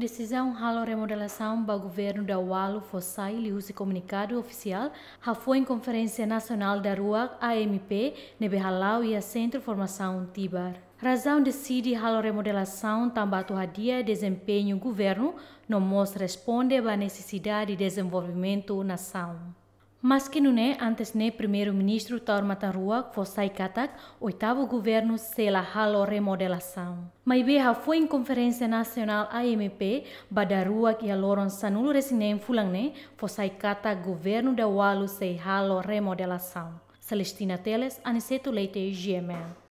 Decisão de remodelação do governo da UALU Fossai liu-se comunicado oficial já foi em Conferência Nacional da Rua AMP, Nebehalau e a Centro Formação Tibar. Razão decide ralo remodelação tambato hadia desempenho governo não mostra responde à necessidade de desenvolvimento nação. Mas não é antes nem primeiro-ministro Taurmata Rua, Fossai Katak, oitavo governo sela halo remodelação. Maibeha foi em Conferência Nacional AMP, Badarua e Aloron Sanulo Resinem Fulangne, Fossai Katak, governo da Walu sei halo remodelação. Celestina Teles, Aniceto Leite, GML.